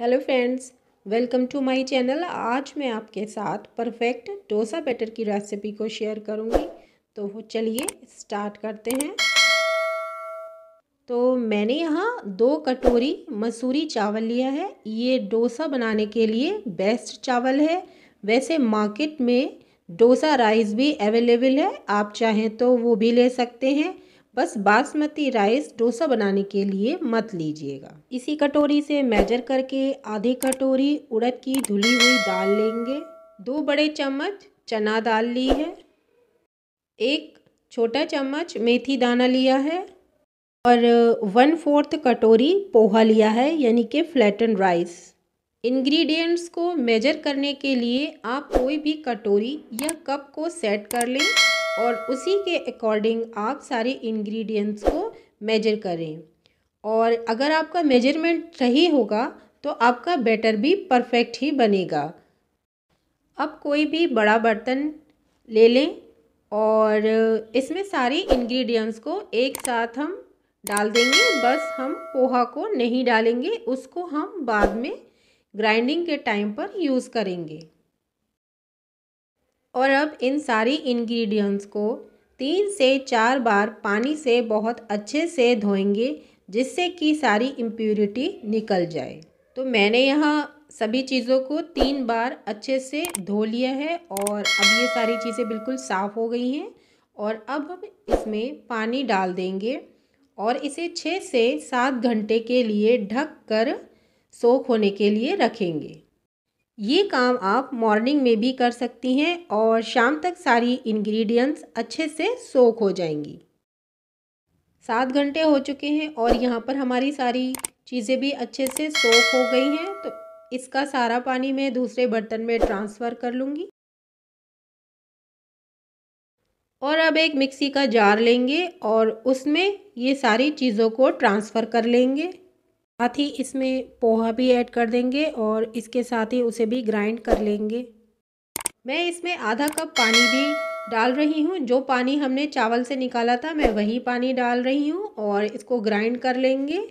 hello friends welcome to my channel आज मैं आपके साथ परफेक्ट डोसा बैटर की रेसिपी को शेयर करूंगी तो वो चलिए स्टार्ट करते हैं तो मैंने यहाँ दो कटोरी मसूरी चावल लिया है ये डोसा बनाने के लिए बेस्ट चावल है वैसे मार्केट में डोसा राइस भी अवेलेबल है आप चाहें तो वो भी ले सकते हैं बस बासमती राइस डोसा बनाने के लिए मत लीजिएगा इसी कटोरी से मेजर करके आधी कटोरी उड़द की धुली हुई दाल लेंगे दो बड़े चम्मच चना दाल ली है एक छोटा चम्मच मेथी दाना लिया है और वन फोर्थ कटोरी पोहा लिया है यानी कि फ्लैटन राइस इंग्रेडिएंट्स को मेजर करने के लिए आप कोई भी कटोरी या कप को सेट कर लें और उसी के अकॉर्डिंग आप सारे इंग्रेडिएंट्स को मेजर करें और अगर आपका मेजरमेंट सही होगा तो आपका बैटर भी परफेक्ट ही बनेगा अब कोई भी बड़ा बर्तन ले लें और इसमें सारे इंग्रेडिएंट्स को एक साथ हम डाल देंगे बस हम पोहा को नहीं डालेंगे उसको हम बाद में ग्राइंडिंग के टाइम पर यूज़ करेंगे और अब इन सारी इंग्रेडिएंट्स को तीन से चार बार पानी से बहुत अच्छे से धोएंगे जिससे कि सारी इम्प्यूरिटी निकल जाए तो मैंने यहाँ सभी चीज़ों को तीन बार अच्छे से धो लिया है और अब ये सारी चीज़ें बिल्कुल साफ़ हो गई हैं और अब हम इसमें पानी डाल देंगे और इसे छः से सात घंटे के लिए ढक कर सोख होने के लिए रखेंगे ये काम आप मॉर्निंग में भी कर सकती हैं और शाम तक सारी इंग्रेडिएंट्स अच्छे से सोख हो जाएंगी सात घंटे हो चुके हैं और यहाँ पर हमारी सारी चीज़ें भी अच्छे से सोख हो गई हैं तो इसका सारा पानी मैं दूसरे बर्तन में ट्रांसफ़र कर लूँगी और अब एक मिक्सी का जार लेंगे और उसमें ये सारी चीज़ों को ट्रांसफ़र कर लेंगे साथ ही इसमें पोहा भी ऐड कर देंगे और इसके साथ ही उसे भी ग्राइंड कर लेंगे मैं इसमें आधा कप पानी भी डाल रही हूँ जो पानी हमने चावल से निकाला था मैं वही पानी डाल रही हूँ और इसको ग्राइंड कर लेंगे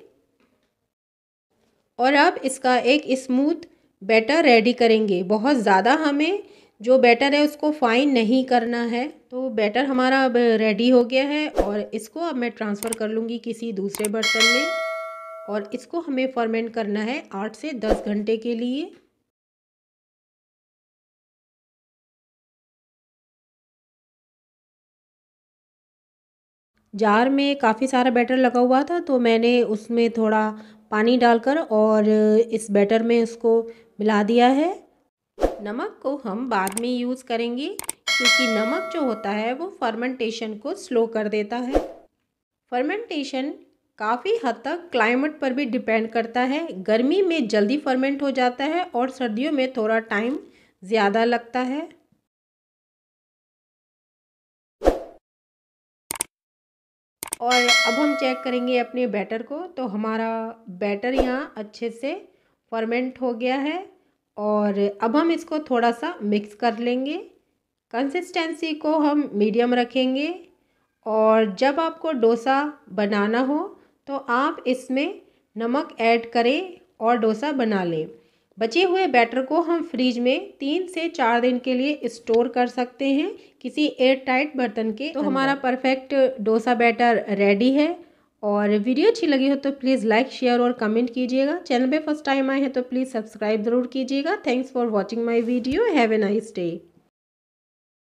और अब इसका एक स्मूथ बैटर रेडी करेंगे बहुत ज़्यादा हमें जो बैटर है उसको फाइन नहीं करना है तो बैटर हमारा अब रेडी हो गया है और इसको अब मैं ट्रांसफ़र कर लूँगी किसी दूसरे बर्तन में और इसको हमें फर्मेंट करना है आठ से दस घंटे के लिए जार में काफ़ी सारा बैटर लगा हुआ था तो मैंने उसमें थोड़ा पानी डालकर और इस बैटर में उसको मिला दिया है नमक को हम बाद में यूज़ करेंगे क्योंकि नमक जो होता है वो फर्मेंटेशन को स्लो कर देता है फर्मेंटेशन काफ़ी हद तक क्लाइमेट पर भी डिपेंड करता है गर्मी में जल्दी फर्मेंट हो जाता है और सर्दियों में थोड़ा टाइम ज़्यादा लगता है और अब हम चेक करेंगे अपने बैटर को तो हमारा बैटर यहाँ अच्छे से फर्मेंट हो गया है और अब हम इसको थोड़ा सा मिक्स कर लेंगे कंसिस्टेंसी को हम मीडियम रखेंगे और जब आपको डोसा बनाना हो तो आप इसमें नमक ऐड करें और डोसा बना लें बचे हुए बैटर को हम फ्रिज में तीन से चार दिन के लिए स्टोर कर सकते हैं किसी एयर टाइट बर्तन के तो हमारा परफेक्ट डोसा बैटर रेडी है और वीडियो अच्छी लगी हो तो प्लीज़ लाइक शेयर और कमेंट कीजिएगा चैनल पे फर्स्ट टाइम आए हैं तो प्लीज़ सब्सक्राइब ज़रूर कीजिएगा thanks for watching my video have a nice day